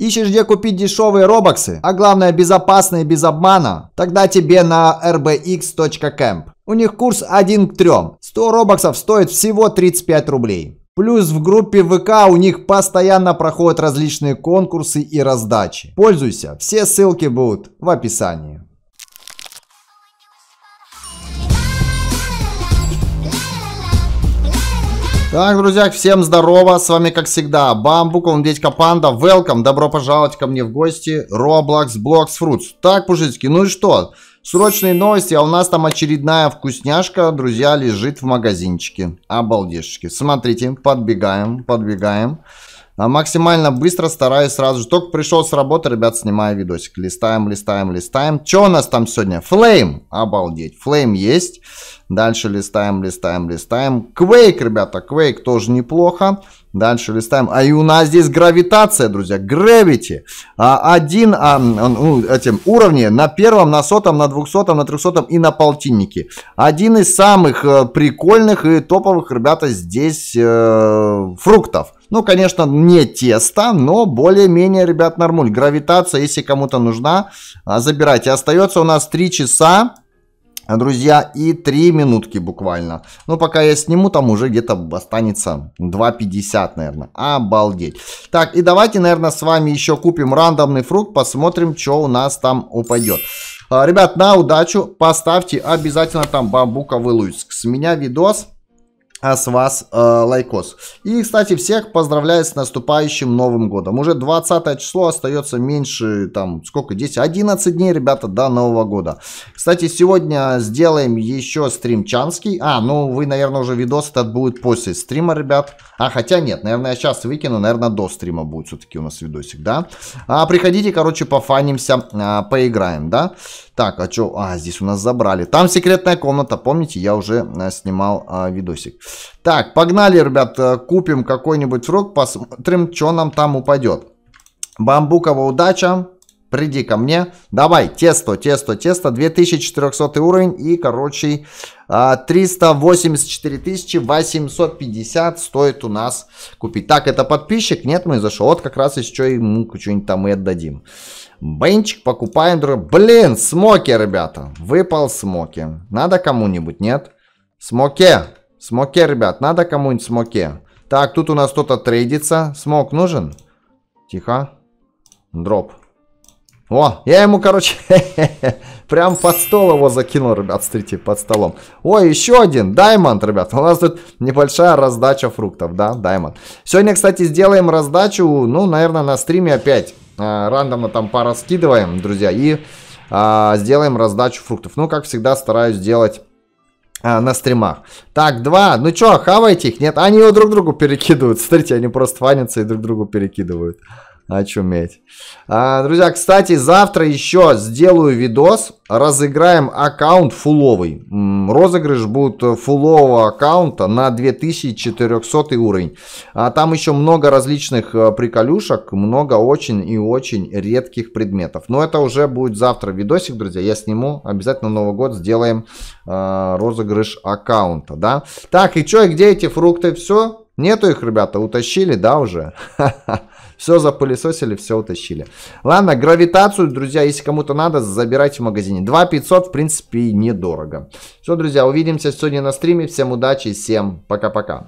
Ищешь где купить дешевые робоксы, а главное безопасные без обмана? Тогда тебе на rbx.camp. У них курс 1 к 3. 100 робоксов стоит всего 35 рублей. Плюс в группе ВК у них постоянно проходят различные конкурсы и раздачи. Пользуйся, все ссылки будут в описании. Так, друзья, всем здорово, с вами как всегда Бамбукл, Индейка Панда, welcome, добро пожаловать ко мне в гости, Roblox Blocks Fruits. Так, пушистики, ну и что? Срочные новости, а у нас там очередная вкусняшка, друзья, лежит в магазинчике. Обалдешечки. Смотрите, подбегаем, подбегаем. А максимально быстро стараюсь сразу же. Только пришел с работы, ребят, снимаю видосик. Листаем, листаем, листаем. Что у нас там сегодня? Флейм. Обалдеть. Флейм есть. Дальше листаем, листаем, листаем. Квейк, ребята. Квейк тоже неплохо. Дальше листаем. А и у нас здесь гравитация, друзья. Гравити. А, один а, ну, этим, уровни на первом, на сотом, на двухсотом, на трехсотом и на полтиннике. Один из самых э, прикольных и топовых, ребята, здесь э, фруктов. Ну, конечно, не тесто, но более-менее, ребят, нормуль. Гравитация, если кому-то нужна, а, забирайте. Остается у нас 3 часа. Друзья, и 3 минутки буквально. Но ну, пока я сниму, там уже где-то останется 2.50, наверное. Обалдеть. Так, и давайте, наверное, с вами еще купим рандомный фрукт. Посмотрим, что у нас там упадет. А, ребят, на удачу. Поставьте обязательно там бамбуковый луиск. С меня видос. А с вас э, лайкос. И, кстати, всех поздравляю с наступающим Новым Годом. Уже 20 число остается меньше, там, сколько, 10, 11 дней, ребята, до Нового Года. Кстати, сегодня сделаем еще стрим Чанский. А, ну, вы, наверное, уже видос этот будет после стрима, ребят. А, хотя нет, наверное, я сейчас выкину, наверное, до стрима будет все-таки у нас видосик, да? А, приходите, короче, пофанимся, а, поиграем, да? Так, а что? А, здесь у нас забрали. Там секретная комната, помните, я уже а, снимал а, видосик. Так, погнали, ребят, э, купим какой-нибудь фрукт, посмотрим, что нам там упадет. Бамбукова удача, приди ко мне. Давай, тесто, тесто, тесто, 2400 уровень и, короче, 384 а, 850 стоит у нас купить. Так, это подписчик? Нет, мы зашел. Вот как раз еще ему что-нибудь там и отдадим. Бенчик покупаем. Блин, смоки, ребята. Выпал смоки. Надо кому-нибудь, нет? Смоке, Смоке, ребят, надо кому-нибудь смоке? Так, тут у нас кто-то трейдится. Смок нужен? Тихо. Дроп. О, я ему, короче, прям под стол его закинул, ребят, смотрите, под столом. Ой, еще один, даймонд, ребят. У нас тут небольшая раздача фруктов, да, даймонд. Сегодня, кстати, сделаем раздачу, ну, наверное, на стриме опять. А, рандомно там пара скидываем, друзья, и а, сделаем раздачу фруктов. Ну, как всегда, стараюсь делать Э, на стримах. Так, два. Ну чё, хавайте их? Нет, они его друг другу перекидывают. Смотрите, они просто фанятся и друг другу перекидывают. Очуметь. А, друзья, кстати, завтра еще сделаю видос. Разыграем аккаунт фуловый. Розыгрыш будет фулового аккаунта на 2400 уровень. А там еще много различных э, приколюшек, много очень и очень редких предметов. Но это уже будет завтра видосик, друзья. Я сниму. Обязательно Новый год сделаем э, розыгрыш аккаунта, да. Так, и что, и где эти фрукты? Все, Нету их, ребята, утащили, да, уже? Все запылесосили, все утащили. Ладно, гравитацию, друзья, если кому-то надо, забирайте в магазине. 2 500, в принципе, недорого. Все, друзья, увидимся сегодня на стриме. Всем удачи, всем пока-пока.